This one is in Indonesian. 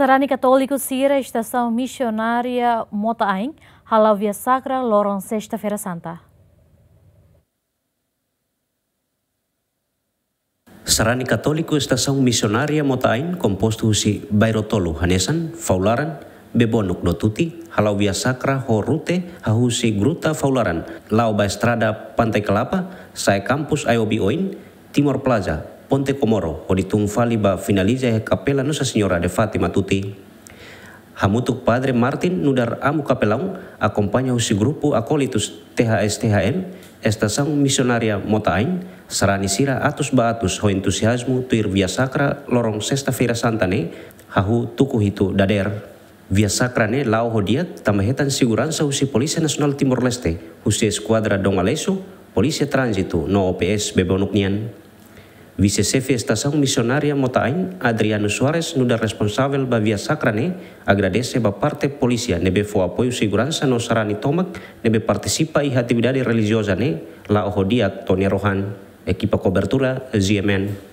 Sarani Católico Sira, Estação Missionária Motaim, Via Sacra, lorong Sexta-feira Santa. Sarani Católico Estação Missionária Motain, composto si Bairotolo Hanesan, Faularan, Bebonuk Dotuti, Via Sacra Horute, Hahusi Gruta Faularan, lau Estrada Pantai Kelapa, Sai Kampus Ayobi Oin, Timor Plaza, Ponte Comoro o Tung Fali ba finaliza kapela e Nusa Senhora de Fatima Tuti. Hamutuk Padre Martin nudar amu capelão acompanha o grupo acólitos THS-THM estação misionaria Motain sarani sira atus ba ho entusiasmu tuir via sacra lorong sexta feira santane hahu tuku hitu dader. Via sacra ne lao diat, tamahetan segurança usi polisi nasional Timur Leste, usi Esquadra Dongaleso, polisi transitu no OPS Bebonuknian vicesef estação missionária Motain, Adriano Soares nuda responsável ba via sacrane, agradece ba parte polícia nebe fo apoio segurança no sarani tomac, nebe participa e atividade religiosa ne, la ohodia Tony Rohan, equipa cobertura ZMN.